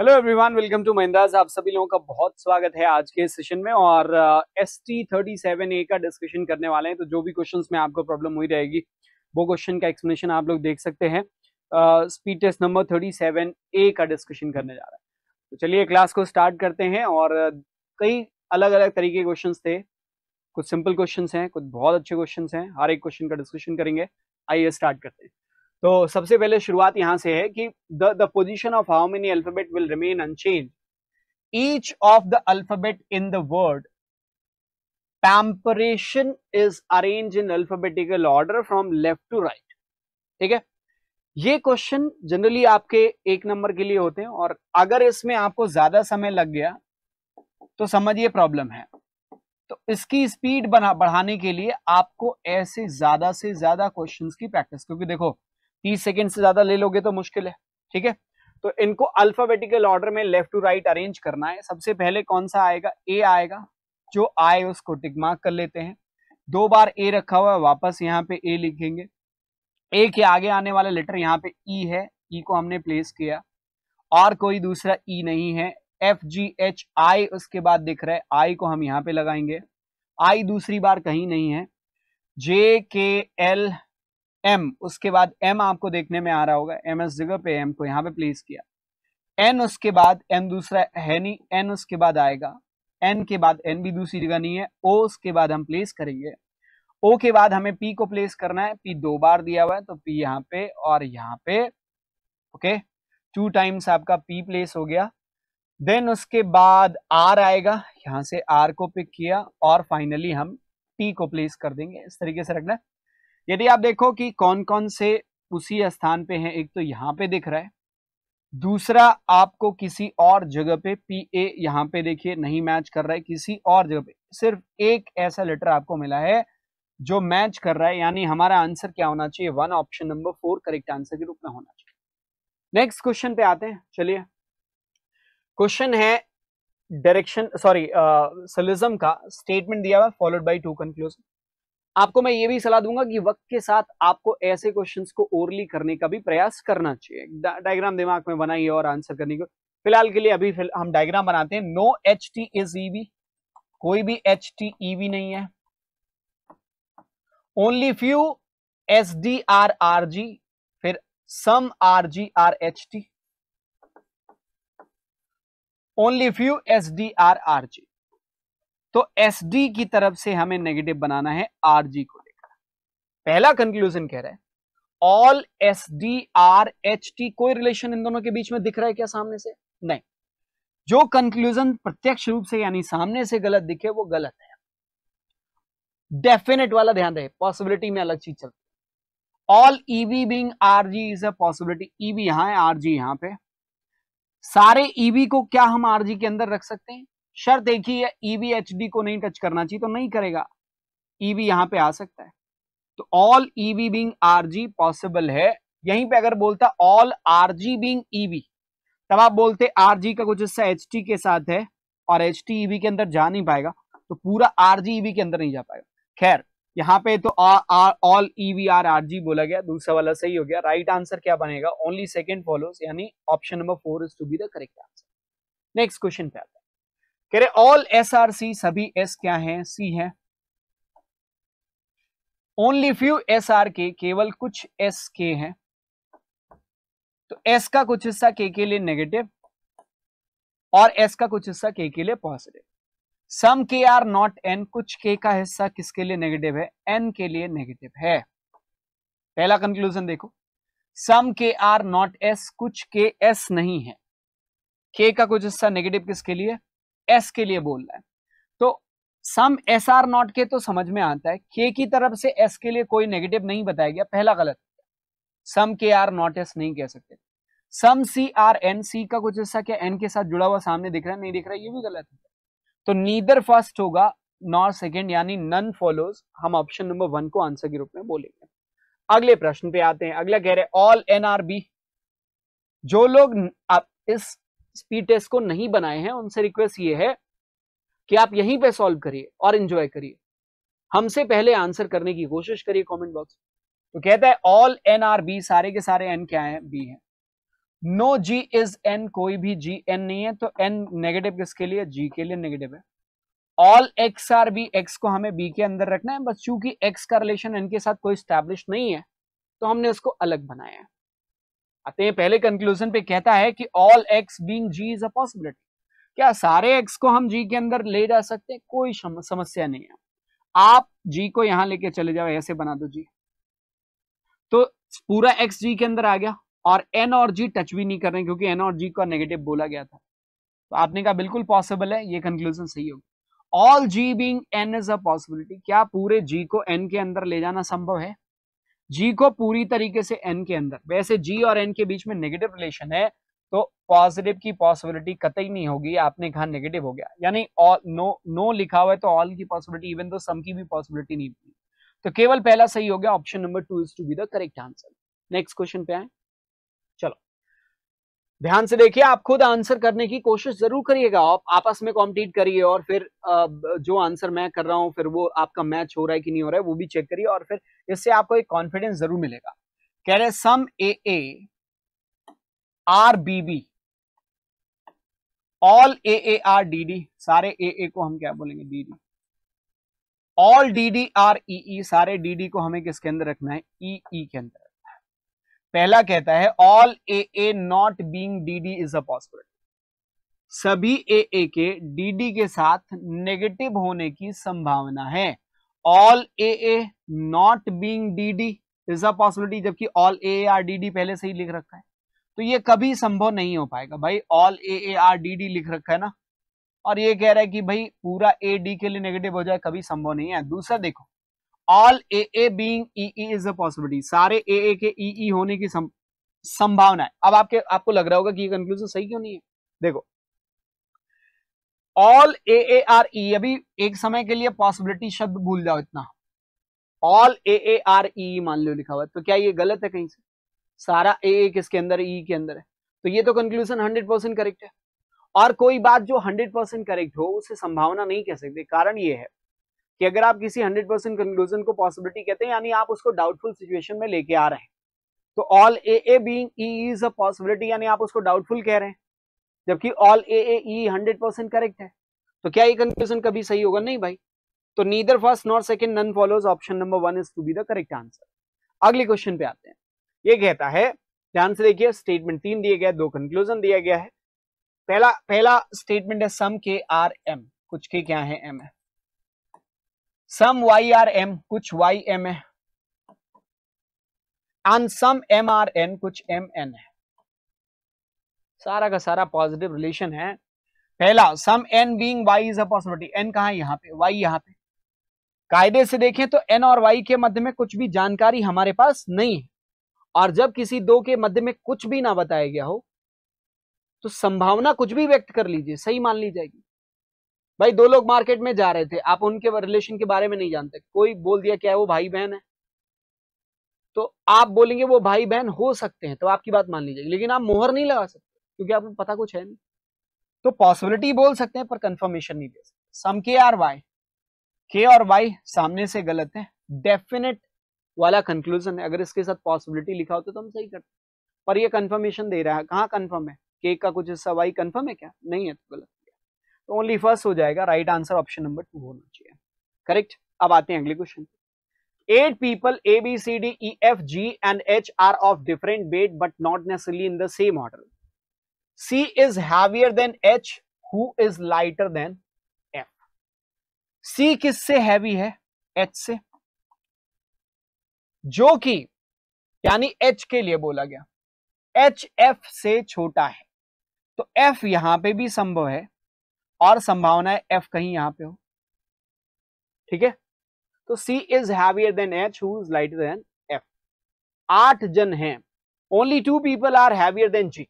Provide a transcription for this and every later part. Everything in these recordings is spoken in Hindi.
Hello everyone welcome to Mahindra's आप सभी लोगों का बहुत स्वागत है आज के सेशन में और S T thirty seven A का डिस्कशन करने वाले हैं तो जो भी क्वेश्चंस में आपको प्रॉब्लम हुई रहेगी वो क्वेश्चन का एक्सप्लेनेशन आप लोग देख सकते हैं speed test number thirty seven A का डिस्कशन करने जा रहा है तो चलिए क्लास को स्टार्ट करते हैं और uh, कई अलग अलग तरीके के क्वेश्चन थे कुछ सिंपल क्वेश्चन हैं कुछ बहुत अच्छे क्वेश्चन हैं हर एक क्वेश्चन का डिस्कशन करेंगे आइए स्टार्ट करते हैं तो सबसे पहले शुरुआत यहां से है कि the the position of how many alphabet will remain unchange each of the alphabet in the word पैम्परेशन is arrange in alphabetical order from left to right ठीक है ये क्वेश्चन जनरली आपके एक नंबर के लिए होते हैं और अगर इसमें आपको ज्यादा समय लग गया तो समझिए प्रॉब्लम है तो इसकी स्पीड बढ़ाने के लिए आपको ऐसे ज्यादा से ज्यादा क्वेश्चंस की प्रैक्टिस क्योंकि देखो तीस सेकेंड से ज्यादा ले लोगे तो मुश्किल है ठीक है तो इनको अल्फाबेटिकल ऑर्डर में लेफ्ट टू राइट अरेंज करना है सबसे पहले कौन सा आएगा ए आएगा जो आए उसको टिक मार्क कर लेते हैं दो बार ए रखा हुआ है वापस यहाँ पे ए लिखेंगे ए के आगे आने वाला लेटर यहाँ पे ई e है ई e को हमने प्लेस किया और कोई दूसरा ई e नहीं है एफ जी एच आई उसके बाद दिख रहा है आई को हम यहाँ पे लगाएंगे आई दूसरी बार कहीं नहीं है जे के एल एम उसके बाद एम आपको देखने में आ रहा होगा एम एस जगह पे एम को यहाँ पे प्लेस किया एन उसके बाद एन दूसरा है नहीं एन उसके बाद आएगा एन के बाद एन भी दूसरी जगह नहीं है ओ उसके बाद हम प्लेस करेंगे ओ के बाद हमें पी को प्लेस करना है पी दो बार दिया हुआ है तो पी यहाँ पे और यहाँ पे ओके टू टाइम्स आपका पी प्लेस हो गया देन उसके बाद आर आएगा यहाँ से आर को पिक किया और फाइनली हम टी को प्लेस कर देंगे इस तरीके से रखना है यदि आप देखो कि कौन कौन से उसी स्थान पे हैं एक तो यहाँ पे दिख रहा है दूसरा आपको किसी और जगह पे पी ए यहाँ पे देखिए नहीं मैच कर रहा है किसी और जगह पे सिर्फ एक ऐसा लेटर आपको मिला है जो मैच कर रहा है यानी हमारा आंसर क्या होना चाहिए one option number four correct answer के रूप में होना चाहिए नेक्स्ट क्वेश्चन पे आते हैं चलिए क्वेश्चन है डायरेक्शन सॉरी सलिज्म का स्टेटमेंट दिया हुआ फॉलोड बाई टू कंक्लूजन आपको मैं ये भी सलाह दूंगा कि वक्त के साथ आपको ऐसे क्वेश्चंस को ओरली करने का भी प्रयास करना चाहिए डायग्राम दिमाग में बनाइए और आंसर करने को फिलहाल के लिए अभी हम डायग्राम बनाते हैं no H T is EV कोई भी एच टी ईवी नहीं है only few S D are R G फिर some R G are H T only few S D are R G तो एस डी की तरफ से हमें नेगेटिव बनाना है आर जी को लेकर पहला कंक्लूजन कह रहा है all S D are H T कोई रिलेशन इन दोनों के बीच में दिख रहा है क्या सामने से नहीं जो कंक्लूजन प्रत्यक्ष रूप से यानी सामने से गलत दिखे वो गलत है डेफिनेट वाला ध्यान रहे पॉसिबिलिटी में अलग चीज चलती all EV being R G is a possibility EV यहां है आर जी यहां पे सारे ईवी e को क्या हम आर जी के अंदर रख सकते हैं शर्त एक ही है ईवीएचडी को नहीं टच करना चाहिए तो नहीं करेगा ईवी e यहां पे आ सकता है तो all EV being G possible है यहीं पे अगर बोलता ऑल जी बींग ईवी तब आप बोलते जी का कुछ हिस्सा एच के साथ है और एच टी ईवी के अंदर जा नहीं पाएगा तो पूरा आरजी ईवी e के अंदर नहीं जा पाएगा खैर यहाँ पे तो all EV are R G बोला गया दूसरा वाला सही हो गया राइट right आंसर क्या बनेगा ओनली सेकेंड फॉलोस यानी option number four is to be the correct answer next question पे आता है कह रहे ऑल एस आर सी सभी एस क्या है सी है ओनली फ्यू एस आर के केवल कुछ एस के हैं तो एस का कुछ हिस्सा के के लिए नेगेटिव और एस का कुछ हिस्सा के के लिए पॉजिटिव सम के आर नॉट एन कुछ के का हिस्सा किसके लिए नेगेटिव है एन के लिए नेगेटिव है पहला कंक्लूजन देखो सम के आर नॉट एस कुछ के एस नहीं है के का कुछ हिस्सा नेगेटिव किसके लिए एस के लिए बोल रहा है तो सम एस आर नॉट के तो समझ में आता है के की तरफ से एस के लिए कोई नेगेटिव नहीं बताया गया पहला गलत सम के आर नॉट एस नहीं कह सकते सम सी आर एन सी का कुछ हिस्सा क्या एन के साथ जुड़ा हुआ सामने दिख रहा है नहीं दिख रहा है ये भी गलत है तो नीदर फर्स्ट होगा नॉर सेकेंड यानी नन फॉलोज हम ऑप्शन नंबर वन को आंसर के रूप में बोलेंगे अगले प्रश्न पे आते हैं अगला कह रहे ऑल एन आर बी जो लोग इस स्पीड टेस्ट को नहीं बनाए हैं उनसे रिक्वेस्ट ये है कि आप यहीं पे सॉल्व करिए और इंजॉय करिए हमसे पहले आंसर करने की कोशिश करिए कमेंट बॉक्स तो कहता है ऑल एन आर बी सारे के सारे एन क्या है बी है नो जी इज एन कोई भी जी एन नहीं है तो एन नेगेटिव किसके लिए जी के लिए नेगेटिव है all X are B X को हमें बी के अंदर रखना है बस चूंकि एक्स का रिलेशन एन के साथ कोई स्टैब्लिश नहीं है तो हमने उसको अलग बनाया है हैं पहले कंक्लूजन पे कहता है कि all X being G is a possibility क्या सारे एक्स को हम जी के अंदर ले जा सकते हैं कोई समस्या नहीं है आप जी को यहां लेके चले जाओ ऐसे बना दो जी तो पूरा एक्स जी के अंदर आ गया और एन और जी टच भी नहीं कर रहे क्योंकि एन और जी का नेगेटिव बोला गया था तो आपने कहा बिल्कुल पॉसिबल है ये कंक्लूजन सही होगी all G being N is a possibility क्या पूरे जी को एन के अंदर ले जाना संभव है जी को पूरी तरीके से एन के अंदर वैसे जी और एन के बीच में नेगेटिव रिलेशन है तो पॉजिटिव की पॉसिबिलिटी कतई नहीं होगी आपने कहा नेगेटिव हो गया यानी नो नो लिखा हुआ है तो ऑल की पॉसिबिलिटी इवन तो सम की भी पॉसिबिलिटी नहीं होगी तो केवल पहला सही हो गया option number two is to be the correct answer next question पे आए ध्यान से देखिए आप खुद आंसर करने की कोशिश जरूर करिएगा आप आपस में कॉम्पीट करिए और फिर जो आंसर मैं कर रहा हूँ फिर वो आपका मैच हो रहा है कि नहीं हो रहा है वो भी चेक करिए और फिर इससे आपको एक कॉन्फिडेंस जरूर मिलेगा कह रहे some A A are B B all A A are D D सारे ए ए को हम क्या बोलेंगे D D all D D are E E सारे डी डी को हमें किसके अंदर रखना है ई e ई e के अंदर पहला कहता है all A A not being D D is a possibility सभी ए ए के डी डी के साथ नेगेटिव होने की संभावना है all A A not being D D is a possibility जबकि all A are D D पहले से ही लिख रखा है तो ये कभी संभव नहीं हो पाएगा भाई all A are D D लिख रखा है ना और ये कह रहा है कि भाई पूरा ए डी के लिए नेगेटिव हो जाए कभी संभव नहीं है दूसरा देखो all A A being is a possibility सारे ए ए के ई e ई e होने की सम, संभावना है अब आपके आपको लग रहा होगा कि ये कंक्लूजन सही क्यों नहीं है देखो all A A R E अभी एक समय के लिए पॉसिबिलिटी शब्द भूल जाओ इतना all A A R E मान लो लिखा हुआ तो क्या ये गलत है कहीं से सारा ए ए किसके अंदर ई e, e के अंदर है तो ये तो कंक्लूजन हंड्रेड परसेंट करेक्ट है और कोई बात जो हंड्रेड परसेंट करेक्ट हो उसे संभावना नहीं कह सकते कारण ये है कि अगर आप किसी 100 परसेंट कंक्लूजन को पॉसिबिलिटी कहते हैं यानी आप उसको डाउटफुल सिचुएशन में लेके आ रहे हैं तो all A A being E is a possibility यानी आप उसको डाउटफुल कह रहे हैं जबकि all A A E hundred percent correct है तो क्या ये कंक्लूजन कभी सही होगा नहीं भाई तो neither first not second none follows option number one is to be the correct answer अगले क्वेश्चन पे आते हैं ये कहता है ध्यान से देखिए स्टेटमेंट तीन दिए गए दो कंक्लूजन दिया गया है पहला पहला स्टेटमेंट है सम के आर एम कुछ के क्या है एम है सम वाई आर एम कुछ वाई एम है and some M are N कुछ एम एन है सारा का सारा पॉजिटिव रिलेशन है पहला some N being Y is a possibility N कहा है यहाँ पे वाई यहाँ पे कायदे से देखें तो एन और वाई के मध्य में कुछ भी जानकारी हमारे पास नहीं है और जब किसी दो के मध्य में कुछ भी ना बताया गया हो तो संभावना कुछ भी व्यक्त कर लीजिए सही मान ली जाएगी भाई दो लोग मार्केट में जा रहे थे आप उनके रिलेशन के बारे में नहीं जानते कोई बोल दिया क्या है वो भाई बहन है तो आप बोलेंगे वो भाई बहन हो सकते हैं तो आपकी बात मान लीजिए लेकिन आप मोहर नहीं लगा सकते क्योंकि आपको पता कुछ है नहीं तो पॉसिबिलिटी बोल सकते हैं पर कंफर्मेशन नहीं दे सकते सम के आर वाई के और वाई सामने से गलत है डेफिनेट वाला कंक्लूजन है अगर इसके साथ पॉसिबिलिटी लिखा होता तो हम सही करते पर ये कंफर्मेशन दे रहा है कहाँ कंफर्म है के का कुछ हिस्सा वाई कंफर्म है क्या नहीं है तो गलत तो ओनली फर्स्ट हो जाएगा right answer option number two होना चाहिए करेक्ट अब आते हैं अगले question eight people A B C D E F G and H are of different weight but not ने in the same order C is heavier than H who is lighter than F C किस से हैवी है एच से जो कि यानी एच के लिए बोला गया एच एफ से छोटा है तो एफ यहां पे भी संभव है और संभावना है एफ कहीं यहां पे हो ठीक है तो C is heavier than H who is lighter than F आठ जन हैं only two people are heavier than G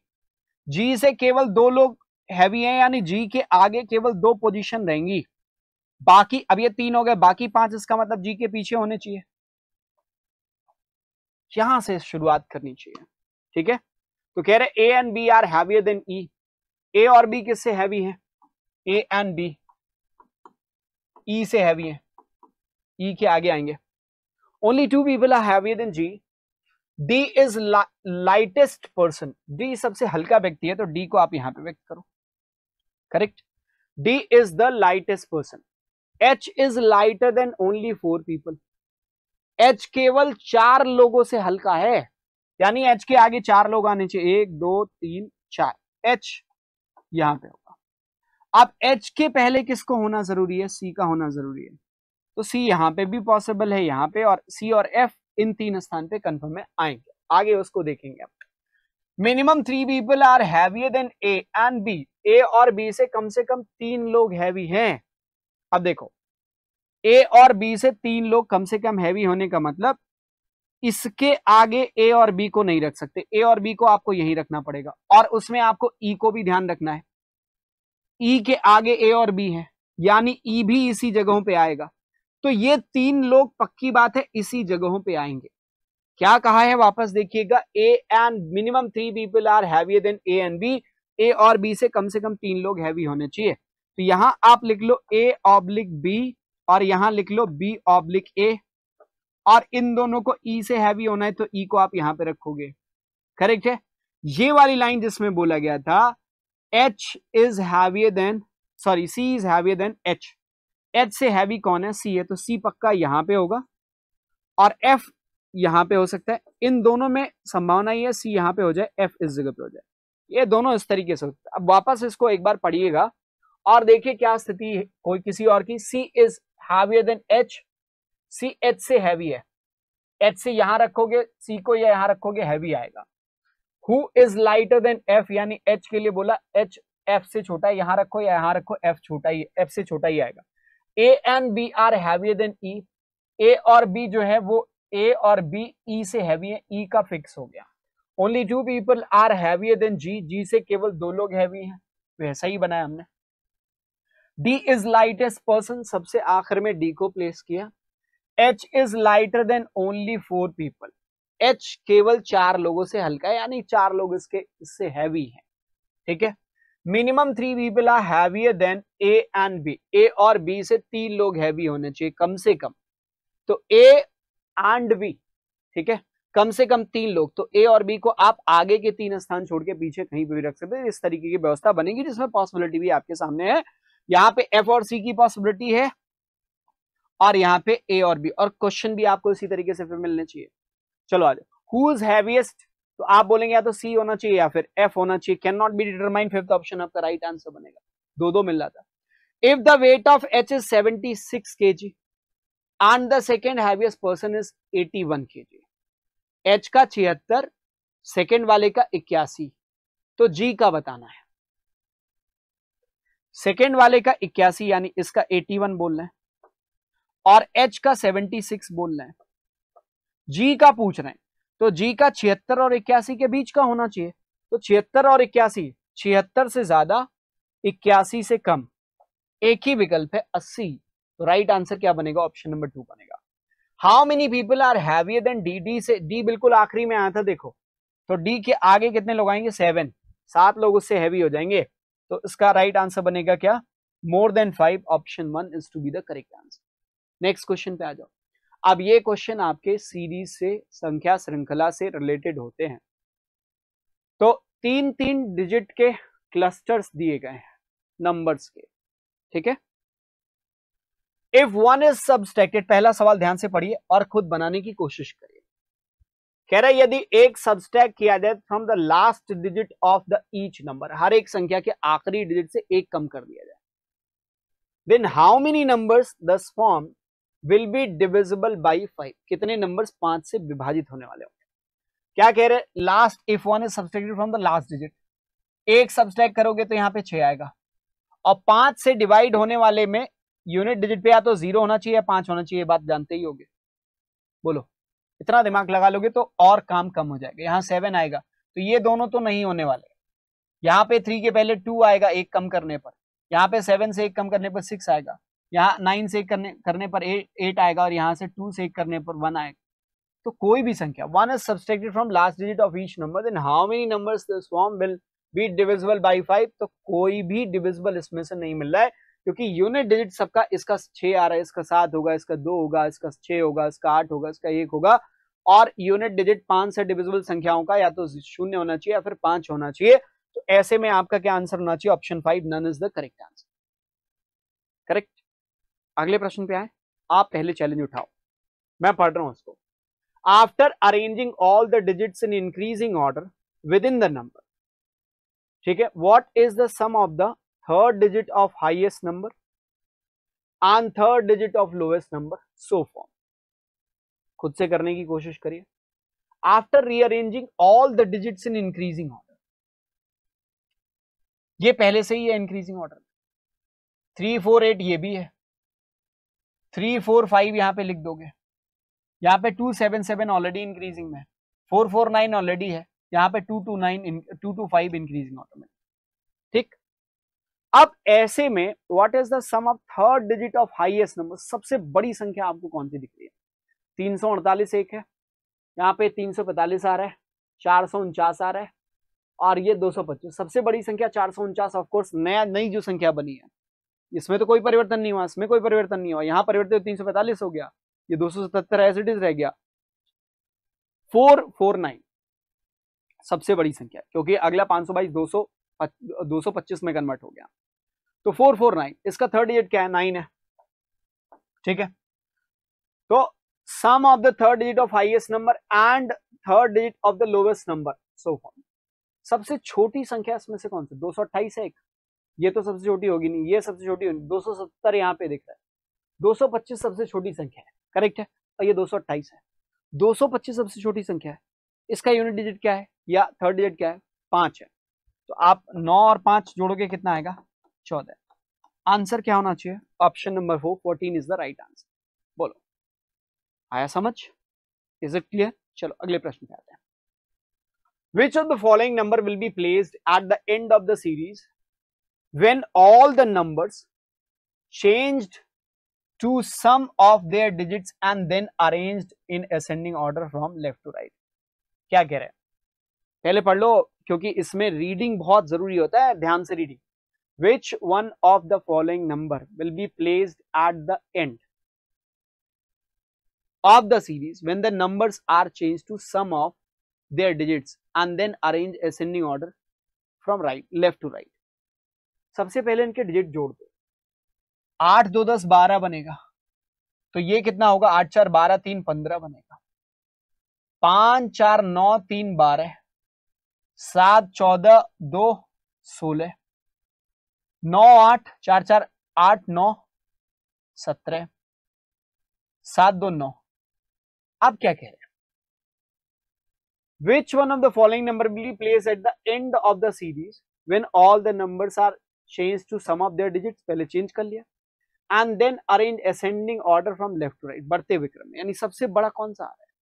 G से केवल दो लोग हैवी हैं यानी जी के आगे केवल दो पोजीशन रहेंगी बाकी अब ये तीन हो गए बाकी पांच इसका मतलब जी के पीछे होने चाहिए यहां से शुरुआत करनी चाहिए ठीक है तो कह रहे A and B are heavier than E A और बी किससे हैवी है ए एंड बी ई से हैवी हैं ई e के आगे आएंगे only two people are heavier than G D is lightest person D सबसे हल्का व्यक्ति है तो डी को आप यहां पे व्यक्त करो correct D is the lightest person H is lighter than only four people H केवल चार लोगों से हल्का है यानी एच के आगे चार लोग आने चाहिए एक दो तीन चार एच यहां पे हो अब एच के पहले किसको होना जरूरी है सी का होना जरूरी है तो सी यहाँ पे भी पॉसिबल है यहाँ पे और सी और एफ इन तीन स्थान पे कंफर्म में आएंगे आगे उसको देखेंगे आप minimum three people are heavier than A and B A और बी से कम से कम तीन लोग हैवी हैं अब देखो ए और बी से तीन लोग कम से कम हैवी होने का मतलब इसके आगे ए और बी को नहीं रख सकते ए और बी को आपको यही रखना पड़ेगा और उसमें आपको ई e को भी ध्यान रखना है ई e के आगे ए और बी है यानी ई e भी इसी जगहों पे आएगा तो ये तीन लोग पक्की बात है इसी जगहों पे आएंगे क्या कहा है वापस देखिएगा A and minimum three people are heavy than A and B A और बी से कम से कम तीन लोग हैवी होने चाहिए तो यहां आप लिख लो ए ऑब्लिक बी और यहां लिख लो बी ऑब्लिक ए और इन दोनों को ई e से हैवी होना है तो ई e को आप यहां पे रखोगे करेक्ट है ये वाली लाइन जिसमें बोला गया था H is heavier than sorry C is heavier than H H से हैवी कौन है सी है तो सी पक्का यहां पे होगा और एफ यहां पे हो सकता है इन दोनों में संभावना ये सी यहां पे हो जाए एफ इस जगह पे हो जाए ये दोनों इस तरीके से होते अब वापस इसको एक बार पढ़िएगा और देखिए क्या स्थिति है कोई किसी और की C is heavier than H C H से हैवी है एच से यहां रखोगे सी को यहां रखोगे हैवी आएगा who is lighter than F यानी एच के लिए बोला एच एफ से छोटा है यहां रखो या यहां रखो एफ छोटा ही एफ से छोटा ही आएगा A and B are heavier than E A और बी जो है वो ए और बी ई e से हैवी है ई e का फिक्स हो गया only two people are heavier than G G से केवल दो लोग हैवी हैं वैसा ही बनाया हमने डी इज लाइटेस्ट पर्सन सबसे आखिर में डी को प्लेस किया H is lighter than only four people H केवल चार लोगों से हल्का है यानी चार लोग इसके इससे हैवी है ठीक है minimum three people are heavier than A and B A और बी से तीन लोग हैवी होने चाहिए कम से कम तो ए एंड बी ठीक है कम से कम तीन लोग तो ए और बी को आप आगे के तीन स्थान छोड़ के पीछे कहीं भी रख सकते हैं इस तरीके की व्यवस्था बनेगी जिसमें पॉसिबिलिटी भी आपके सामने है यहाँ पे एफ और सी की पॉसिबिलिटी है और यहाँ पे ए और बी और क्वेश्चन भी आपको इसी तरीके से फिर मिलने चाहिए चलो आज हुज हैवीएस्ट तो आप बोलेंगे या तो सी होना चाहिए या फिर एफ होना चाहिए can not be determine fifth option आपका राइट आंसर बनेगा दो दो मिल रहा था if the weight of H is seventy six K G and the second heaviest person is eighty one K G H का छिहत्तर सेकेंड वाले का इक्यासी तो जी का बताना है सेकेंड वाले का इक्यासी यानी इसका एटी वन बोलना है और एच का सेवेंटी सिक्स बोलना है जी का पूछ रहे हैं तो जी का छिहत्तर और इक्यासी के बीच का होना चाहिए तो छिहत्तर और इक्यासी छिहत्तर से ज्यादा इक्यासी से कम एक ही विकल्प है अस्सी तो राइट आंसर क्या बनेगा ऑप्शन नंबर टू बनेगा how many people are heavier than D D से डी बिल्कुल आखिरी में आया था देखो तो डी के आगे कितने लोग आएंगे सेवन सात लोग उससे हैवी हो जाएंगे तो इसका राइट आंसर बनेगा क्या more than five option one is to be the correct answer next question पे आ जाओ अब ये क्वेश्चन आपके सीरीज से संख्या श्रृंखला से रिलेटेड होते हैं तो तीन तीन डिजिट के क्लस्टर्स दिए गए हैं नंबर्स के ठीक है इफ वन इज सब्सट्रैक्टेड पहला सवाल ध्यान से पढ़िए और खुद बनाने की कोशिश करिए कह रहा है यदि एक सबस्टैक किया जाए from the last digit of the each number हर एक संख्या के आखिरी डिजिट से एक कम कर दिया जाए then how many numbers thus form will be divisible by five कितने नंबर पांच से विभाजित होने वाले होंगे क्या कह रहे last if one is subtracted from the last digit एक सब्सट्रैक्ट करोगे तो यहाँ पे छह आएगा और पांच से डिवाइड होने वाले में यूनिट डिजिट पे या तो जीरो होना चाहिए या पांच होना चाहिए बात जानते ही होगे बोलो इतना दिमाग लगा लोगे तो और काम कम हो जाएगा यहाँ सेवन आएगा तो ये दोनों तो नहीं होने वाले यहाँ पे थ्री के पहले टू आएगा एक कम करने पर यहाँ पे सेवन से एक कम करने पर सिक्स आएगा यहाँ नाइन से करने करने पर एट आएगा और यहाँ से टू से करने पर वन आएगा तो कोई भी संख्या one is subtracted from last digit of each number then how many numbers the will be divisible by five तो कोई भी डिविजिबल इसमें से नहीं मिल रहा है क्योंकि यूनिट डिजिट सबका इसका छ आ रहा है इसका सात होगा इसका दो होगा इसका छ होगा इसका आठ होगा इसका एक होगा और यूनिट डिजिट पांच से डिविजिबल संख्याओं का या तो शून्य होना चाहिए या फिर पांच होना चाहिए तो ऐसे में आपका क्या आंसर होना चाहिए option five none is the correct answer correct अगले प्रश्न पे आए आप पहले चैलेंज उठाओ मैं पढ़ रहा हूं उसको after arranging all the digits in increasing order within the number ठीक है what is the sum of the third digit of highest number and third digit of lowest number so form खुद से करने की कोशिश करिए after rearranging all the digits in increasing order ये पहले से ही है increasing order three four eight ये भी है थ्री फोर फाइव यहाँ पे लिख दोगे यहाँ पे two seven seven already increasing में फोर फोर नाइन ऑलरेडी है यहाँ पे two two nine two two five increasing automatic ठीक अब ऐसे में what is the sum of third digit of highest number सबसे बड़ी संख्या आपको कौन सी दिख रही है तीन सौ अड़तालीस एक है यहाँ पे तीन सौ पैंतालीस आ रहा है चार सौ उनचास आ रहा है और ये दो सौ पच्चीस सबसे बड़ी संख्या चार सौ उनचास ऑफकोर्स नया नई जो संख्या बनी है इसमें तो कोई परिवर्तन नहीं हुआ इसमें कोई परिवर्तन नहीं हुआ यहाँ परिवर्तन तीन सौ पैंतालीस हो गया ये दो सौ सतहत्तर एसिडिज रह गया फोर फोर नाइन सबसे बड़ी संख्या क्योंकि अगला पांच सौ बाईस दो सौ दो सौ पच्चीस में कन्वर्ट हो गया तो फोर फोर नाइन इसका थर्ड डिजिट क्या है नाइन है ठीक है तो sum of the third digit of highest number and third digit of the lowest number so सबसे छोटी संख्या इसमें से कौन सी दो सौ अट्ठाईस है एक ये तो सबसे छोटी होगी नहीं ये सबसे छोटी होगी दो सौ सत्तर यहाँ पे दिख रहा है दो सौ पच्चीस सबसे छोटी संख्या है करेक्ट है और ये दो सौ अट्ठाईस है दो सौ पच्चीस सबसे छोटी संख्या है इसका यूनिट डिजिट क्या है या थर्ड डिजिट क्या है पांच है तो आप नौ और पांच जोड़ोगे कितना आएगा चौदह आंसर क्या होना चाहिए option number four fourteen is the right answer बोलो आया समझ इज इट क्लियर चलो अगले प्रश्न पे आते हैं which of the following number will be placed at the end of the series when all the numbers changed to sum of their digits and then arranged in ascending order from left to right क्या कह रहे हैं पहले पढ़ लो क्योंकि इसमें रीडिंग बहुत जरूरी होता है ध्यान से reading which one of the following number will be placed at the end of the series when the numbers are changed to sum of their digits and then arranged ascending order from right left to right सबसे पहले इनके डिजिट जोड़ दो आठ दो दस बारह बनेगा तो ये कितना होगा आठ चार बारह तीन पंद्रह बनेगा पांच चार नौ तीन बारह सात चौदह दो सोलह नौ आठ चार चार आठ नौ सत्रह सात दो नौ आप क्या कह रहे हैं which one of the following number will be place at the end of the series when all the numbers are change to sum of their digits पहले चेंज कर लिया and then arrange ascending order from left to right बढ़ते हुए विक्रम यानी सबसे बड़ा कौन सा आ रहा है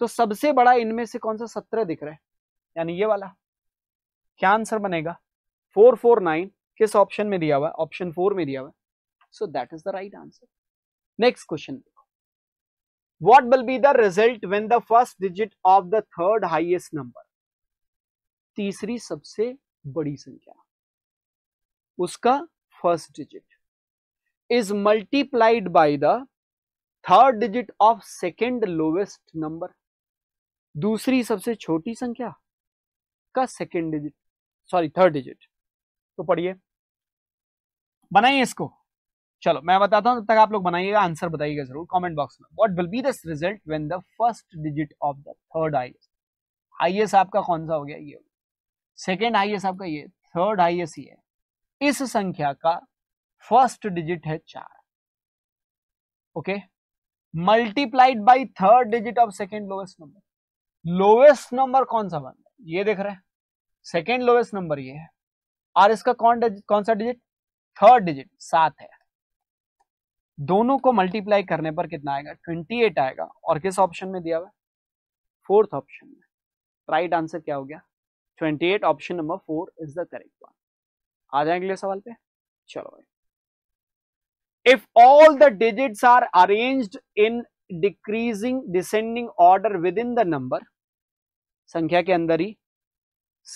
तो सबसे बड़ा इनमें से कौन सा सत्रह दिख रहा है यानी ये वाला क्या आंसर बनेगा फोर फोर नाइन किस ऑप्शन में दिया हुआ है ऑप्शन फोर में दिया हुआ है so that is the right answer next question देखो what will be the result when the first digit of the third highest number तीसरी सबसे बड़ी संख्या उसका first digit is multiplied by the third digit of second lowest number दूसरी सबसे छोटी संख्या का second digit sorry third digit तो पढ़िए बनाइए इसको चलो मैं बताता हूं तब तक आप लोग बनाइएगा आंसर बताइएगा जरूर कमेंट बॉक्स में what will be this result when the first digit of the third highest highest आपका कौन सा हो गया ये सेकेंड हाईएस्ट आपका ये थर्ड हाईएस्ट ये इस संख्या का फर्स्ट डिजिट है चार okay multiplied by third digit of second lowest number lowest number कौन सा बन रहा है ये देख रहे हैं सेकेंड लोवेस्ट नंबर ये है और इसका कौन कौन सा डिजिट थर्ड डिजिट सात है दोनों को मल्टीप्लाई करने पर कितना आएगा ट्वेंटी एट आएगा और किस ऑप्शन में दिया हुआ फोर्थ ऑप्शन में राइट आंसर क्या हो गया twenty eight option number four is the correct one आ जाए अगले सवाल पे चलो भाई if all the digits are arranged in decreasing descending order within the number संख्या के अंदर ही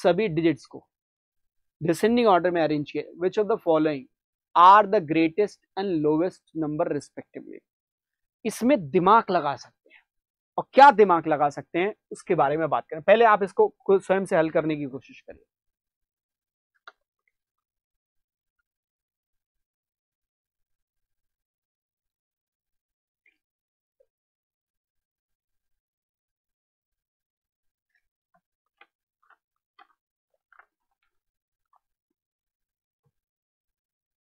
सभी डिजिट्स को डिसेंडिंग ऑर्डर में अरेंज किया which of the following are the greatest and lowest number respectively इसमें दिमाग लगा सकते हैं और क्या दिमाग लगा सकते हैं उसके बारे में बात करें पहले आप इसको स्वयं से हल करने की कोशिश करिए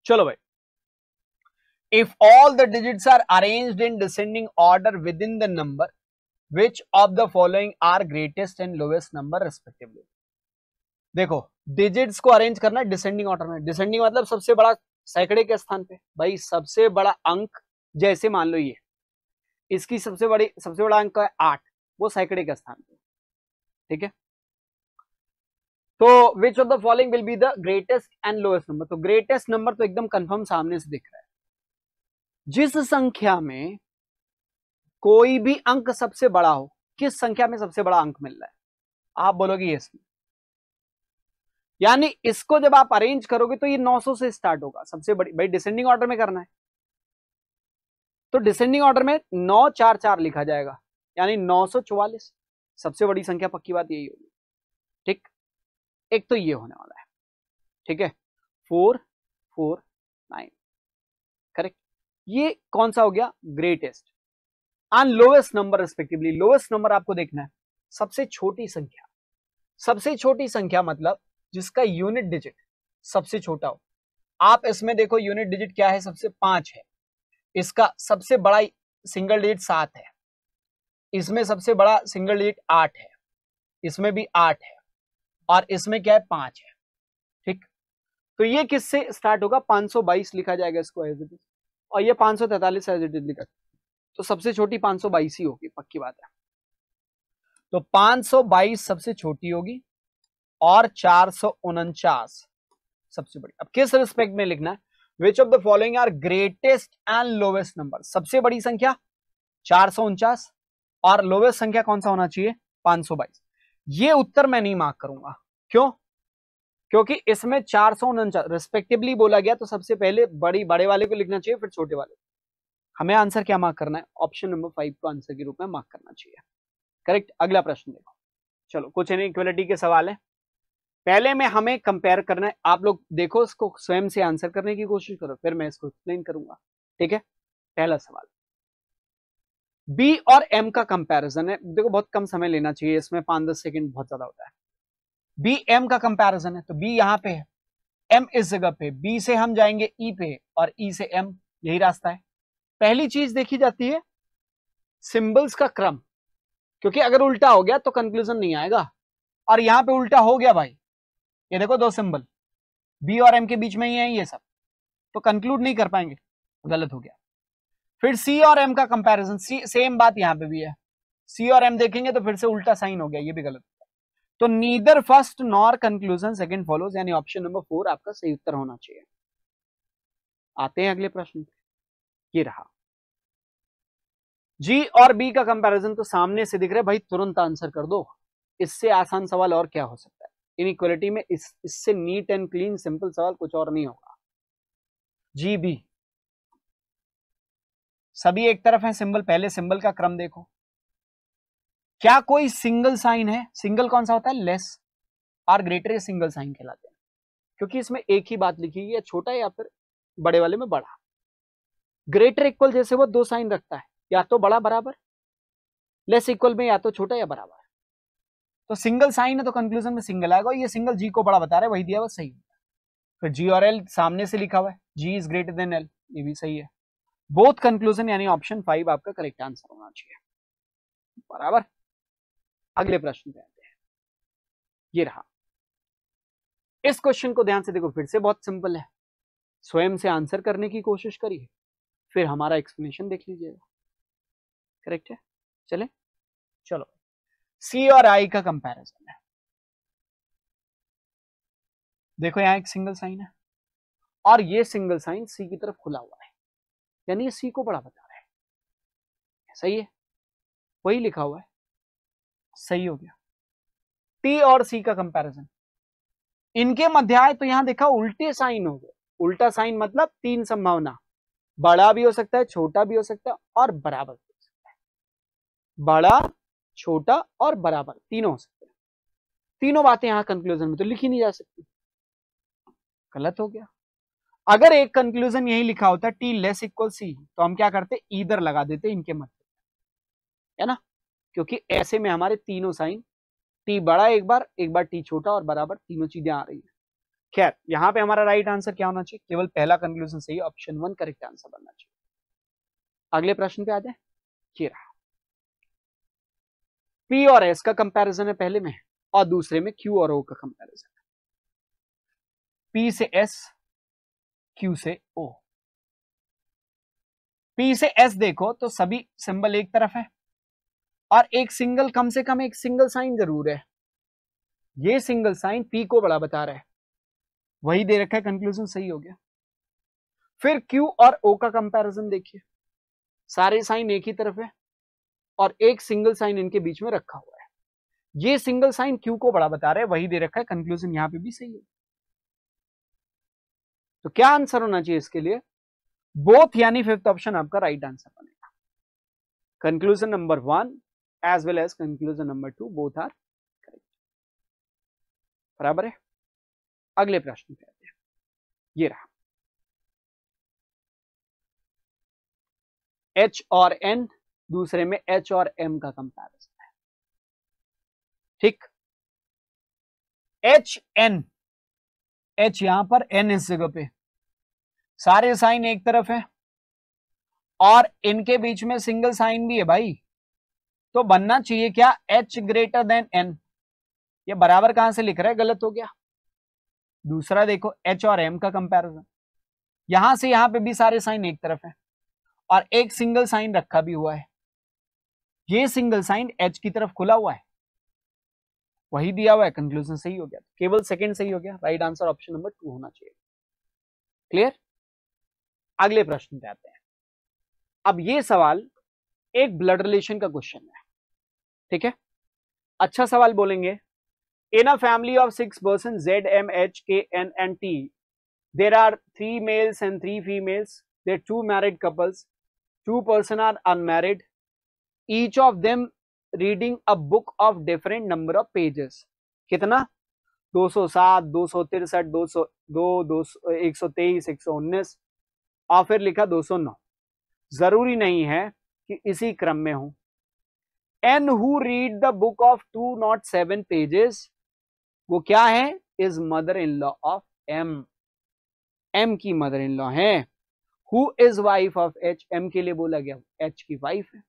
चलो भाई if all the digits are arranged in descending order within the number which of the following are greatest and lowest number respectively देखो डिजिट्स को अरेंज करना डिसेंडिंग ऑर्डर में डिसेंडिंग मतलब सबसे बड़ा सैकड़े के स्थान पे भाई सबसे बड़ा अंक जैसे मान लो ये इसकी सबसे बड़ी सबसे बड़ा अंक है आठ वो सैकड़े के स्थान पे ठीक है तो which of the following will be the greatest and lowest number तो ग्रेटेस्ट नंबर तो एकदम कंफर्म सामने से दिख रहा है जिस संख्या में कोई भी अंक सबसे बड़ा हो किस संख्या में सबसे बड़ा अंक मिल रहा है आप बोलोगे इसमें यानी इसको जब आप अरेंज करोगे तो ये 900 से स्टार्ट होगा सबसे बड़ी भाई डिसेंडिंग ऑर्डर में करना है तो डिसेंडिंग ऑर्डर में नौ चार चार लिखा जाएगा यानी चौवालीस सबसे बड़ी संख्या पक्की बात यही होगी ठीक एक तो ये होने वाला है ठीक है फोर फोर नाइन करेक्ट ये कौन सा हो गया greatest and lowest number respectively lowest number आपको देखना है सबसे छोटी संख्या सबसे छोटी संख्या मतलब जिसका यूनिट डिजिट सबसे छोटा हो आप इसमें देखो यूनिट डिजिट क्या है सबसे पांच है इसका सबसे बड़ा सिंगल डिजिट सात है इसमें सबसे बड़ा सिंगल डिजिट आठ है इसमें भी आठ है और इसमें क्या है पांच है ठीक तो ये किससे स्टार्ट होगा 522 लिखा जाएगा इसको एज इट इज और ये 543 एज इट इज लिखा तो सबसे छोटी 522 ही होगी पक्की बात है तो 522 सबसे छोटी होगी और चार सबसे बड़ी अब किस रिस्पेक्ट में लिखना है which of the following are greatest and lowest number सबसे बड़ी संख्या चार और लोवेस्ट संख्या कौन सा होना चाहिए 522 ये उत्तर मैं नहीं मार्क करूंगा क्यों क्योंकि इसमें चार सौ रिस्पेक्टिवली बोला गया तो सबसे पहले बड़ी बड़े वाले को लिखना चाहिए फिर छोटे वाले हमें आंसर क्या मार्क करना है ऑप्शन नंबर फाइव को आंसर के रूप में मार्क करना चाहिए करेक्ट अगला प्रश्न देखो चलो कुछ इनइक्वलिटी के सवाल है पहले में हमें कंपेयर करना है आप लोग देखो इसको स्वयं से आंसर करने की कोशिश करो फिर मैं इसको एक्सप्लेन करूंगा ठीक है पहला सवाल बी और एम का कंपैरिजन है देखो बहुत कम समय लेना चाहिए इसमें पांच दस सेकंड बहुत ज्यादा होता है बी एम का कंपैरिजन है तो बी यहाँ पे है एम इस जगह पे बी से हम जाएंगे ई e पे और ई e से एम यही रास्ता है पहली चीज देखी जाती है सिंबल्स का क्रम क्योंकि अगर उल्टा हो गया तो कंक्लूजन नहीं आएगा और यहाँ पे उल्टा हो गया भाई ये देखो दो सिंबल बी और एम के बीच में ही है ये सब तो कंक्लूड नहीं कर पाएंगे गलत हो गया फिर सी और एम का कंपैरिजन सी सेम बात यहां पे भी है सी और एम देखेंगे तो फिर से उल्टा साइन हो गया ये भी गलत तो neither first nor conclusion second follow यानी ऑप्शन नंबर फोर आपका सही उत्तर होना चाहिए आते हैं अगले प्रश्न ये रहा जी और बी का कंपैरिजन तो सामने से दिख रहा है भाई तुरंत आंसर कर दो इससे आसान सवाल और क्या हो सकता है इन में इस इससे नीट एंड क्लीन सिंपल सवाल कुछ और नहीं होगा जी बी सभी एक तरफ है सिंबल पहले सिंबल का क्रम देखो क्या कोई सिंगल साइन है सिंगल कौन सा होता है लेस आर ग्रेटर या सिंगल साइन कहलाते हैं क्योंकि इसमें एक ही बात लिखी है छोटा या फिर बड़े वाले में बड़ा ग्रेटर इक्वल जैसे वो दो साइन रखता है या तो बड़ा बराबर लेस इक्वल में या तो छोटा या बराबर तो सिंगल साइन है तो कंक्लूजन में सिंगल आएगा ये सिंगल जी को बड़ा बता रहा है वही दिया वो सही फिर जी और एल सामने से लिखा हुआ है G is greater than L ये भी सही है बोथ कंक्लूजन यानी ऑप्शन फाइव आपका करेक्ट आंसर होना चाहिए बराबर अगले प्रश्न पे आते हैं ये रहा इस क्वेश्चन को ध्यान से देखो फिर से बहुत सिंपल है स्वयं से आंसर करने की कोशिश करिए फिर हमारा एक्सप्लेनेशन देख लीजिएगा करेक्ट है चले चलो सी और आई का कंपैरिजन है देखो यहां एक सिंगल साइन है और ये सिंगल साइन सी की तरफ खुला हुआ यानी ये सी को बड़ा बता रहा है सही है वही लिखा हुआ है सही हो गया टी और सी का कंपैरिजन इनके मध्य आए तो यहां देखा उल्टे साइन हो गए उल्टा साइन मतलब तीन संभावना बड़ा भी हो सकता है छोटा भी हो सकता है और बराबर भी हो सकता है बड़ा छोटा और बराबर तीनों हो सकते हैं तीनों बातें यहां कंक्लूजन में तो लिखी नहीं जा सकती गलत हो गया अगर एक कंक्लूजन यही लिखा होता टी लेस इक्वल सी तो हम क्या करते इधर लगा देते इनके मत है ना क्योंकि ऐसे में हमारे तीनों साइन टी बड़ा एक बार एक बार टी छोटा और बराबर तीनों चीजें आ रही है खैर यहां पे हमारा राइट आंसर क्या होना चाहिए केवल पहला कंक्लूजन सही ऑप्शन वन करेक्ट आंसर बनना चाहिए अगले प्रश्न पे आ जाए ये रहा पी और एस का कंपैरिजन है पहले में और दूसरे में क्यू और ओ का कंपैरिजन पी से एस क्यू से ओ पी से एस देखो तो सभी सिंबल एक तरफ है और एक सिंगल कम से कम एक सिंगल साइन जरूर है ये सिंगल साइन पी को बड़ा बता रहा है वही दे रखा है कंक्लूजन सही हो गया फिर क्यू और ओ का कंपैरिजन देखिए सारे साइन एक ही तरफ है और एक सिंगल साइन इनके बीच में रखा हुआ है ये सिंगल साइन क्यू को बड़ा बता रहा है वही दे रखा है कंक्लूजन यहां पे भी सही है तो क्या आंसर होना चाहिए इसके लिए बोथ यानी फिफ्थ ऑप्शन आपका राइट आंसर बनेगा conclusion number one as well as conclusion number two both are correct बराबर है अगले प्रश्न पे आते हैं ये रहा एच और एन दूसरे में एच और एम का कंपैरिजन है ठीक एच एन एच यहां पर एन इस जगह पे सारे साइन एक तरफ है और इनके बीच में सिंगल साइन भी है भाई तो बनना चाहिए क्या एच ग्रेटर देन एन ये बराबर कहां से लिख रहा है गलत हो गया दूसरा देखो एच और एम का कंपैरिजन यहां से यहां पे भी सारे साइन एक तरफ है और एक सिंगल साइन रखा भी हुआ है ये सिंगल साइन एच की तरफ खुला हुआ है वही दिया हुआ है कंक्लूजन सही हो गया केवल सेकेंड सही हो गया right answer option number two होना चाहिए क्लियर अगले प्रश्न पे आते हैं अब ये सवाल एक ब्लड रिलेशन का क्वेश्चन है ठीक है अच्छा सवाल बोलेंगे in a family of six person Z M H K N N T there are three males and three females there two married couples two person are unmarried each of them reading a book of different number of pages कितना 207, दो सौ तिरसठ दो सौ दो दो सौ एक सौ तेईस एक सौ उन्नीस और फिर लिखा 209 जरूरी नहीं है कि इसी क्रम में हो N who read the book of two nought seven pages वो क्या है is mother in law of M M की मदर इन लॉ है who is wife of H M के लिए बोला गया एच की वाइफ है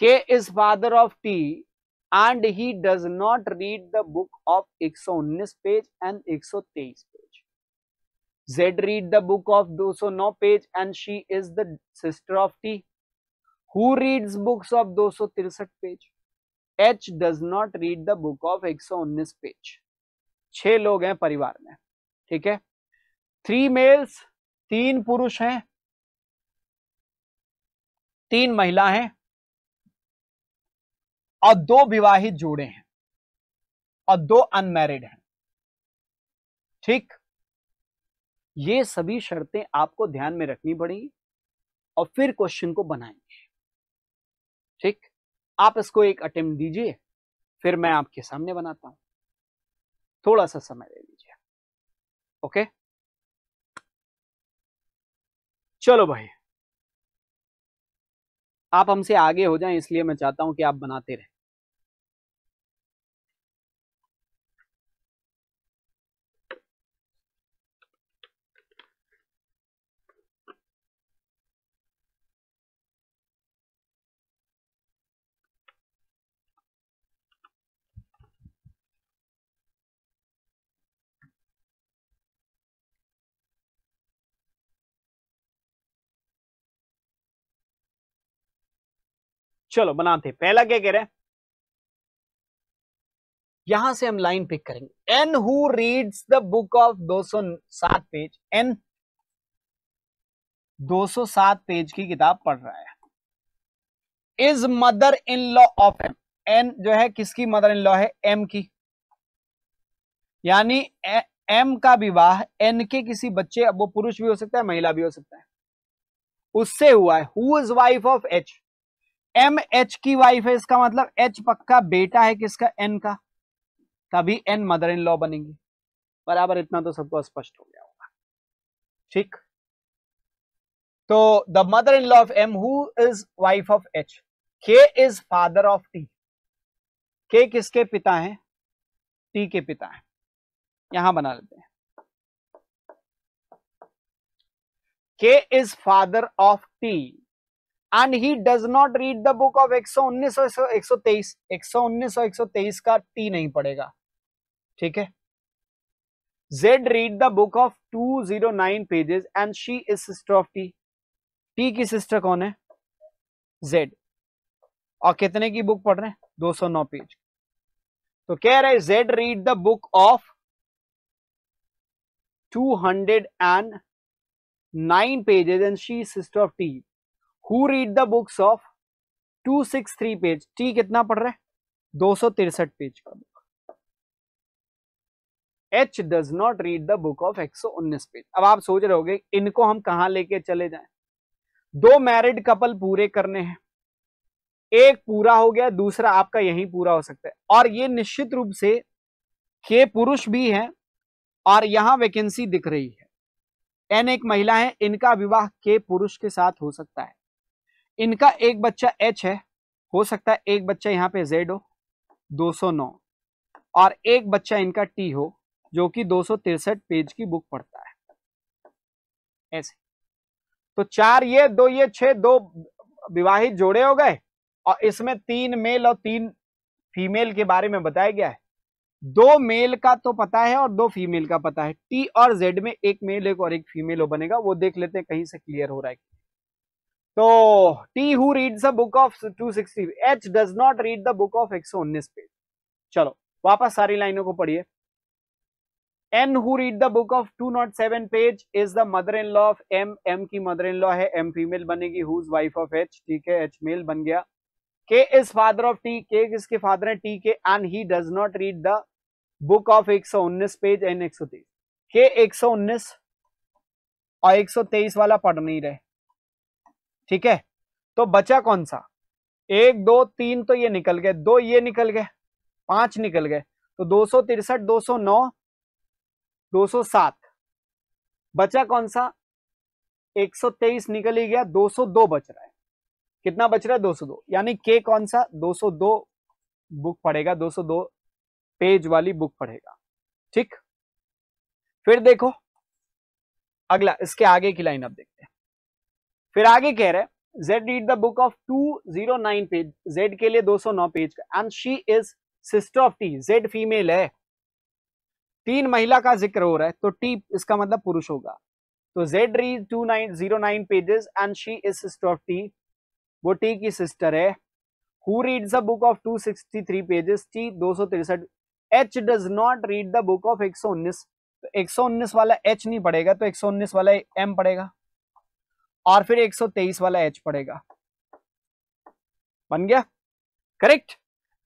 K is father of T and he does not read the book of 119 page and 123 page. Z read the book of 209 page and she is the sister of T. Who reads books of 263 page? H does not read the book of 119 page. छह लोग हैं परिवार में ठीक है थ्री मेल्स तीन पुरुष हैं तीन महिला हैं और दो विवाहित जोड़े हैं और दो अनमैरिड हैं ठीक ये सभी शर्तें आपको ध्यान में रखनी पड़ेंगी और फिर क्वेश्चन को बनाएंगे ठीक आप इसको एक अटेम्प्ट दीजिए फिर मैं आपके सामने बनाता हूं थोड़ा सा समय दे दीजिए ओके चलो भाई आप हमसे आगे हो जाएं इसलिए मैं चाहता हूं कि आप बनाते रहें चलो बनाते पहला क्या कह रहे हैं यहां से हम लाइन पिक करेंगे N who reads the book of 207 page N 207 page की किताब पढ़ रहा है is mother in law of M N जो है किसकी मदर इन लॉ है एम की यानी एम का विवाह एन के किसी बच्चे वो पुरुष भी हो सकता है महिला भी हो सकता है उससे हुआ है who is wife of H M H की वाइफ है इसका मतलब एच पक्का बेटा है किसका एन का तभी एन मदर इन लॉ बनेंगे बराबर इतना तो सबको स्पष्ट हो गया होगा ठीक तो the mother in law of M who is wife of H K is father of T K किसके पिता हैं टी के पिता हैं यहां बना लेते हैं K is father of T and he does not read the book of एक सौ उन्नीस एक सौ तेईस एक सौ उन्नीस सौ एक सौ तेईस का टी नहीं पड़ेगा ठीक है Z read the book of two zero nine pages and she is sister of T T की सिस्टर कौन है जेड और कितने की बुक पढ़ रहे हैं दो सौ नौ पेज तो कह रहे Z read the book of two hundred and nine pages and she sister of T who read the books of two six three page T कितना पढ़ रहे दो सौ तिरसठ पेज का book H does not read the book of एक सौ उन्नीस पेज अब आप सोच रहे होगे इनको हम कहा लेके चले जाए दो मैरिड कपल पूरे करने हैं एक पूरा हो गया दूसरा आपका यही पूरा हो सकता है और ये निश्चित रूप से के पुरुष भी है और यहां वैकेंसी दिख रही है एन एक महिला है इनका विवाह के पुरुष के साथ हो सकता है इनका एक बच्चा एच है हो सकता है एक बच्चा यहाँ पे जेड हो 209 और एक बच्चा इनका टी हो जो कि दो पेज की बुक पढ़ता है ऐसे तो चार ये दो ये छह दो विवाहित जोड़े हो गए और इसमें तीन मेल और तीन फीमेल के बारे में बताया गया है दो मेल का तो पता है और दो फीमेल का पता है टी और जेड में एक मेल एक और एक फीमेल हो बनेगा वो देख लेते हैं कहीं से क्लियर हो रहा है तो T who reads the book of 260 H does not read the book of 119 page चलो वापस सारी लाइनों को पढ़िए N who read the book of 207 page is the mother in law of M M की मदर इन लॉ है एम फीमेल बनेगी हुज वाइफ ऑफ एच ठीक है एच मेल बन गया के is father of T K किसके फादर है T K and he does not read the book of 119 page and 130 के 119 और 123 वाला पढ़ नहीं रहे ठीक है तो बचा कौन सा एक दो तीन तो ये निकल गए दो ये निकल गए पांच निकल गए तो दो सौ तिरसठ दो सौ नौ दो सौ सात बचा कौन सा एक सौ तेईस निकल ही गया दो सौ दो बच रहा है कितना बच रहा है दो सौ दो यानी के कौन सा दो सौ दो बुक पढ़ेगा दो सौ दो पेज वाली बुक पढ़ेगा ठीक फिर देखो अगला इसके आगे की लाइन आप देखते हैं फिर आगे कह रहे Z read the book of two zero nine page Z के लिए दो सौ नौ पेज का and she is sister of T Z female है तीन महिला का जिक्र हो रहा है तो टी इसका मतलब पुरुष होगा तो Z read two nine zero nine pages and she is sister of T वो टी की सिस्टर है who reads the book of two sixty three pages T दो सौ तिरसठ H does not read the book of एक सौ उन्नीस तो एक सौ उन्नीस वाला एच नहीं पड़ेगा तो एक सौ उन्नीस वाला एम पड़ेगा और फिर 123 वाला एच पड़ेगा बन गया करेक्ट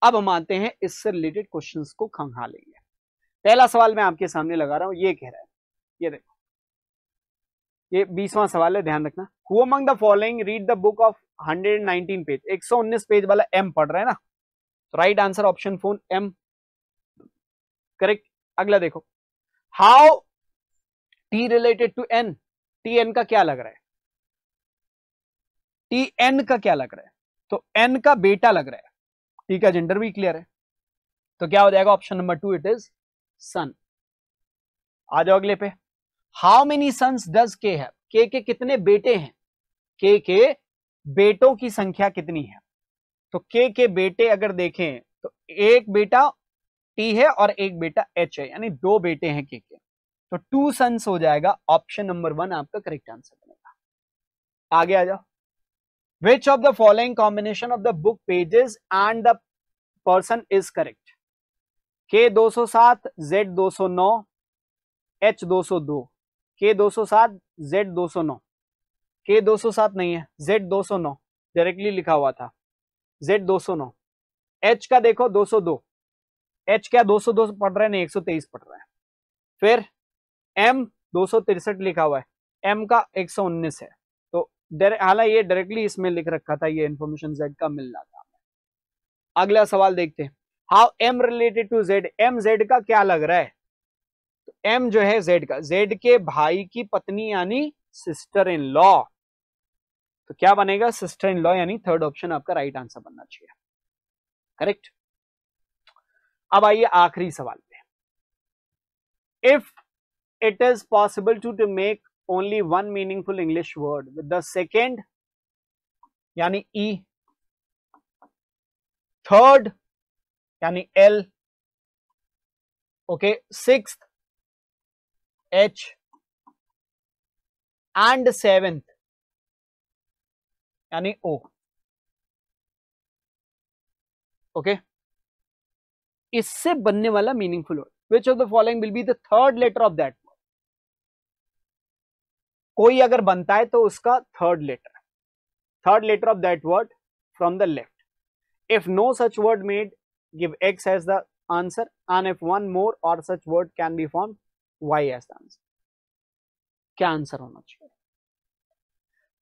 अब हम आते हैं इससे रिलेटेड क्वेश्चंस को खंगा लेंगे पहला सवाल मैं आपके सामने लगा रहा हूं ये कह रहा है ये देखो ये बीसवा सवाल है ध्यान रखना who among the following read the book of 119 page 119 page वाला एम पढ़ रहा है ना राइट आंसर ऑप्शन फोन एम करेक्ट अगला देखो how T related to N T N का क्या लग रहा है टी एन का क्या लग रहा है तो एन का बेटा लग रहा है टी का जेंडर भी क्लियर है तो क्या हो जाएगा option number two it is son आ जाओ अगले पे हाउ मेनी सन्स डज के है के के कितने बेटे हैं के के बेटों की संख्या कितनी है तो के के बेटे अगर देखें तो एक बेटा टी है और एक बेटा एच है यानी दो बेटे हैं के के तो टू सन्स हो जाएगा ऑप्शन नंबर वन आपका करेक्ट आंसर बनेगा आगे आ जाओ which of the following combination of the book pages and the person is correct k 207 z 209 h 202 k 207 z 209 k 207 नहीं है z 209 डायरेक्टली लिखा हुआ था z 209 h का देखो 202 h क्या 202 पढ़ रहे हैं नहीं 123 पढ़ रहे हैं फिर m दो लिखा हुआ है m का 119 है हालांकि ये डायरेक्टली इसमें लिख रखा था ये इन्फॉर्मेशन जेड का मिलना था अगला सवाल देखते हैं how M related to Z M Z का क्या लग रहा है एम तो जो है जेड का जेड के भाई की पत्नी यानी सिस्टर इन लॉ तो क्या बनेगा सिस्टर इन लॉ यानी थर्ड ऑप्शन आपका राइट आंसर बनना चाहिए करेक्ट अब आइए आखिरी सवाल पे if it is possible to to make only one meaningful English word with the second yani E, third yani L, okay, sixth H and seventh yani O. Okay. Isse banne wala meaningful word. Which of the following will be the third letter of that? कोई अगर बनता है तो उसका third letter third letter of that word from the left if no such word made give X as the answer and if one more और such word can be form Y as the answer क्या आंसर होना चाहिए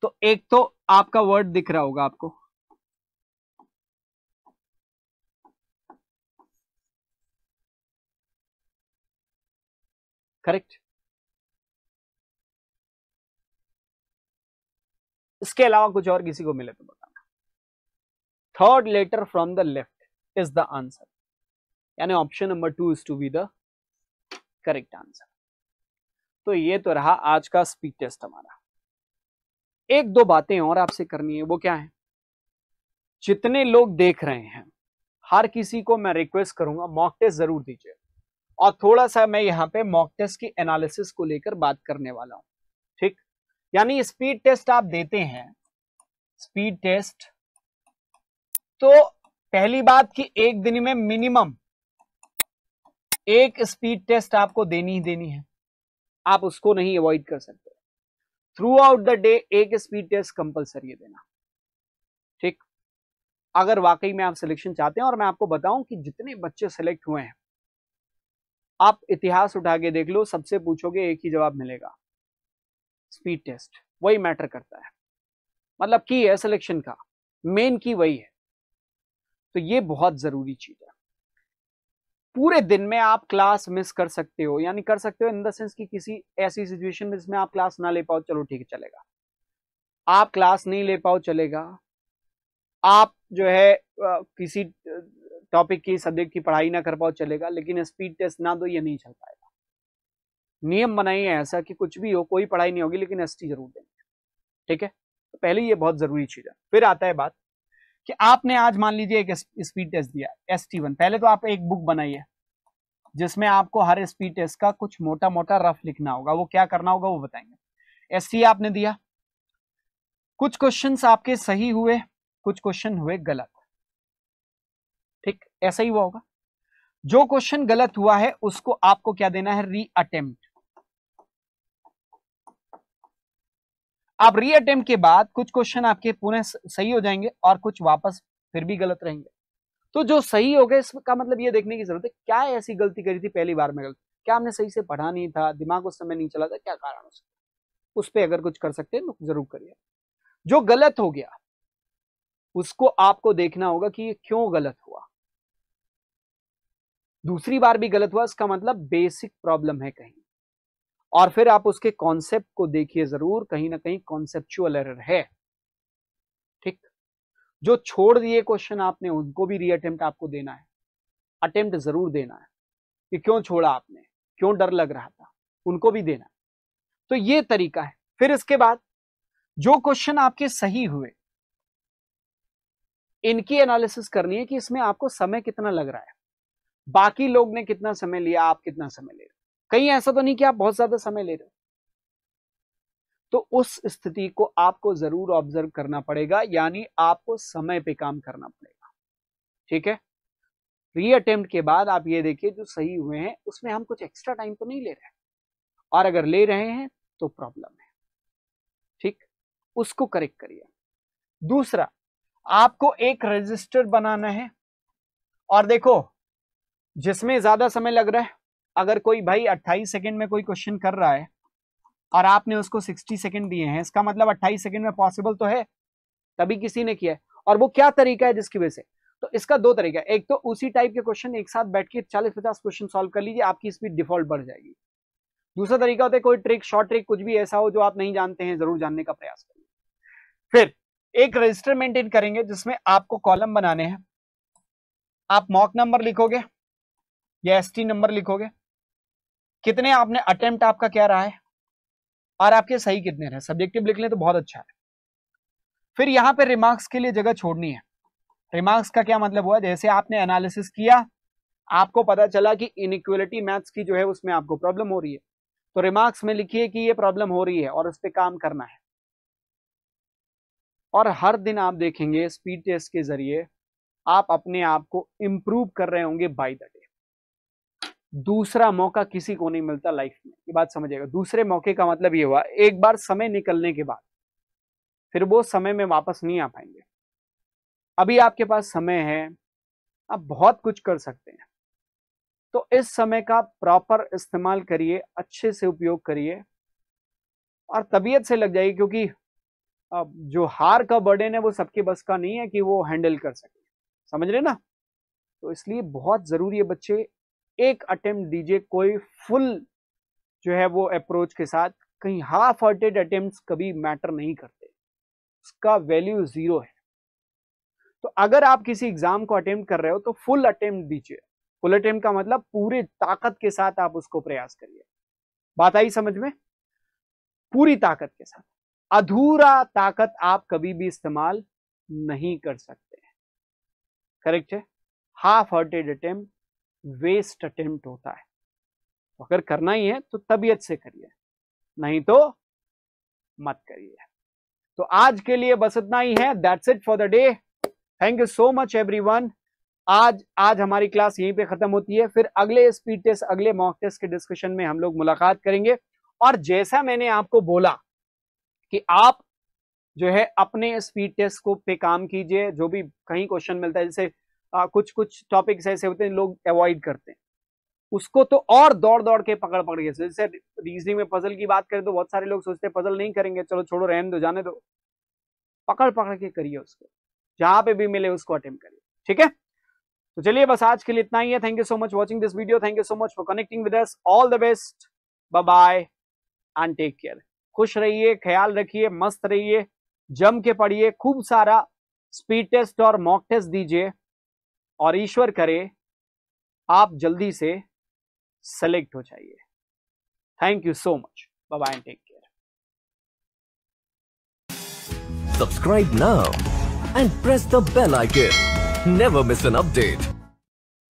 तो एक तो आपका वर्ड दिख रहा होगा आपको करेक्ट इसके अलावा कुछ और किसी को मिले तो बताना third letter from the left is the answer यानी option number two is to be the correct answer तो ये तो रहा आज का स्पीड टेस्ट हमारा एक दो बातें और आपसे करनी है वो क्या है जितने लोग देख रहे हैं हर किसी को मैं रिक्वेस्ट करूंगा मॉक टेस्ट जरूर दीजिए और थोड़ा सा मैं यहाँ पे मॉक टेस्ट की एनालिसिस को लेकर बात करने वाला हूं यानी स्पीड टेस्ट आप देते हैं स्पीड टेस्ट तो पहली बात कि एक दिन में मिनिमम एक स्पीड टेस्ट आपको देनी ही देनी है आप उसको नहीं अवॉइड कर सकते थ्रू आउट द डे एक स्पीड टेस्ट कंपलसरी है देना ठीक अगर वाकई में आप सिलेक्शन चाहते हैं और मैं आपको बताऊं कि जितने बच्चे सिलेक्ट हुए हैं आप इतिहास उठा के देख लो सबसे पूछोगे एक ही जवाब मिलेगा स्पीड टेस्ट वही मैटर करता है मतलब की है सिलेक्शन का मेन की वही है तो ये बहुत ज़रूरी चीज़ है पूरे दिन में आप क्लास मिस कर सकते हो यानी कर सकते हो इन द सेंस कि किसी ऐसी सिचुएशन में जिसमें आप क्लास ना ले पाओ चलो ठीक है चलेगा आप क्लास नहीं ले पाओ चलेगा आप जो है किसी टॉपिक की सब्जेक्ट की पढ़ाई ना कर पाओ चलेगा लेकिन स्पीड टेस्ट ना दो ये नहीं चल पाएगा नियम बनाए हैं ऐसा कि कुछ भी हो कोई पढ़ाई नहीं होगी लेकिन एस जरूर देंगे ठीक है तो पहले ये बहुत जरूरी चीज है फिर आता है बात कि आपने आज मान लीजिए एक स्पीड टेस्ट दिया एस टी वन पहले तो आप एक बुक बनाइए जिसमें आपको हर स्पीड टेस्ट का कुछ मोटा मोटा रफ लिखना होगा वो क्या करना होगा वो बताएंगे एस टी आपने दिया कुछ क्वेश्चन आपके सही हुए कुछ क्वेश्चन हुए गलत ठीक ऐसा ही हुआ होगा जो क्वेश्चन गलत हुआ है उसको आपको क्या देना है री अटेम्प्ट आप री अटेम्प्ट के बाद कुछ क्वेश्चन आपके पुनः सही हो जाएंगे और कुछ वापस फिर भी गलत रहेंगे तो जो सही हो गए इसका मतलब ये देखने की जरूरत है क्या ऐसी गलती करी थी पहली बार में गलती क्या हमने सही से पढ़ा नहीं था दिमाग उस समय नहीं चला था क्या कारण हो सकता उस पर अगर कुछ कर सकते हैं तो जरूर करिए जो गलत हो गया उसको आपको देखना होगा कि ये क्यों गलत हुआ दूसरी बार भी गलत हुआ इसका मतलब बेसिक प्रॉब्लम है कहीं और फिर आप उसके कॉन्सेप्ट को देखिए जरूर कहीं ना कहीं कॉन्सेप्चुअल एरर है ठीक जो छोड़ दिए क्वेश्चन आपने उनको भी रीअटेम्प्ट आपको देना है अटेम्प्ट जरूर देना है कि क्यों छोड़ा आपने क्यों डर लग रहा था उनको भी देना है तो ये तरीका है फिर इसके बाद जो क्वेश्चन आपके सही हुए इनकी एनालिसिस करनी है कि इसमें आपको समय कितना लग रहा है बाकी लोग ने कितना समय लिया आप कितना समय ले रहे कहीं ऐसा तो नहीं कि आप बहुत ज्यादा समय ले रहे हो तो उस स्थिति को आपको जरूर ऑब्जर्व करना पड़ेगा यानी आपको समय पे काम करना पड़ेगा ठीक है री अटेम्प्ट के बाद आप ये देखिए जो सही हुए हैं उसमें हम कुछ एक्स्ट्रा टाइम तो नहीं ले रहे और अगर ले रहे हैं तो प्रॉब्लम है ठीक उसको करेक्ट करिए दूसरा आपको एक रजिस्टर बनाना है और देखो जिसमें ज्यादा समय लग रहा है अगर कोई भाई 28 सेकंड में कोई क्वेश्चन कर रहा है और आपने उसको 60 सेकंड दिए हैं इसका मतलब 28 सेकंड में पॉसिबल तो है तभी किसी ने किया है और वो क्या तरीका है जिसकी वजह से तो इसका दो तरीका एक तो उसी टाइप के क्वेश्चन एक साथ बैठ के चालीस पचास क्वेश्चन सॉल्व कर लीजिए आपकी स्पीड डिफॉल्ट बढ़ जाएगी दूसरा तरीका होता है कोई ट्रिक शॉर्ट ट्रिक कुछ भी ऐसा हो जो आप नहीं जानते हैं जरूर जानने का प्रयास करिए फिर एक रजिस्टर मेंटेन करेंगे जिसमें आपको कॉलम बनाने हैं आप मॉक नंबर लिखोगे या एस नंबर लिखोगे कितने आपने अटेम्प्ट आपका क्या रहा है और आपके सही कितने रहे सब्जेक्टिव लिख लें तो बहुत अच्छा है फिर यहाँ पर रिमार्क्स के लिए जगह छोड़नी है रिमार्क्स का क्या मतलब हुआ जैसे आपने एनालिसिस किया आपको पता चला कि इनक्वलिटी मैथ्स की जो है उसमें आपको प्रॉब्लम हो रही है तो रिमार्क्स में लिखिए कि ये प्रॉब्लम हो रही है और उस पर काम करना है और हर दिन आप देखेंगे स्पीड टेस्ट के जरिए आप अपने आप को इम्प्रूव कर रहे होंगे बाई द डे दूसरा मौका किसी को नहीं मिलता लाइफ में ये बात समझिएगा दूसरे मौके का मतलब ये हुआ एक बार समय निकलने के बाद फिर वो समय में वापस नहीं आ पाएंगे अभी आपके पास समय है आप बहुत कुछ कर सकते हैं तो इस समय का प्रॉपर इस्तेमाल करिए अच्छे से उपयोग करिए और तबीयत से लग जाइए क्योंकि अब जो हार का बर्डन है वो सबके बस का नहीं है कि वो हैंडल कर सके समझ रहे ना तो इसलिए बहुत ज़रूरी है बच्चे एक अटेम्प्ट दीजिए कोई फुल जो है वो अप्रोच के साथ कहीं हाफ हार्टेड अटेम्प्ट कभी मैटर नहीं करते उसका वैल्यू जीरो है तो अगर आप किसी एग्जाम को अटेम्प्ट कर रहे हो तो फुल अटेम्प्ट दीजिए फुल अटेम्प्ट का मतलब पूरे ताकत के साथ आप उसको प्रयास करिए बात आई समझ में पूरी ताकत के साथ अधूरा ताकत आप कभी भी इस्तेमाल नहीं कर सकते करेक्ट है half hearted attempt waste attempt होता है तो अगर करना ही है तो तबीयत से करिए नहीं तो मत करिए तो आज के लिए बस इतना ही है that's it for the day thank you so much everyone आज आज हमारी क्लास यहीं पे खत्म होती है फिर अगले स्पीड टेस्ट अगले मॉक टेस्ट के डिस्कशन में हम लोग मुलाकात करेंगे और जैसा मैंने आपको बोला कि आप जो है अपने स्पीड टेस्ट को पे काम कीजिए जो भी कहीं क्वेश्चन मिलता है जैसे आ, कुछ कुछ टॉपिक्स ऐसे होते हैं लोग अवॉइड करते हैं उसको तो और दौड़ दौड़ के पकड़ पकड़ के जैसे रीजनिंग में पजल की बात करें तो बहुत सारे लोग सोचते हैं पजल नहीं करेंगे चलो छोड़ो रहने दो जाने दो पकड़ पकड़ के करिए उसको जहां पे भी मिले उसको अटेम्प्ट करिए ठीक है तो चलिए बस आज के लिए इतना ही है thank you so much watching this video thank you so much for connecting with us all the best bye bye and take care खुश रहिए ख्याल रखिए मस्त रहिए जम के पढ़िए खूब सारा स्पीड टेस्ट और मॉक टेस्ट दीजिए और ईश्वर करे आप जल्दी से सेलेक्ट हो जाइए thank you so much bye and take care subscribe now and press the bell icon never miss an update